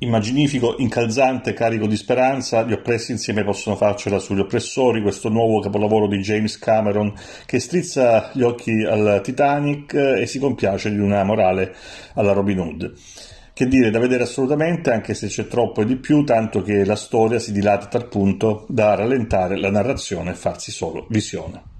immaginifico, incalzante, carico di speranza, gli oppressi insieme possono farcela sugli oppressori, questo nuovo capolavoro di James Cameron che strizza gli occhi al Titanic eh, e si compiace di una morale alla Robin Hood. Che dire, da vedere assolutamente, anche se c'è troppo e di più, tanto che la storia si dilata a tal punto da rallentare la narrazione e farsi solo visione.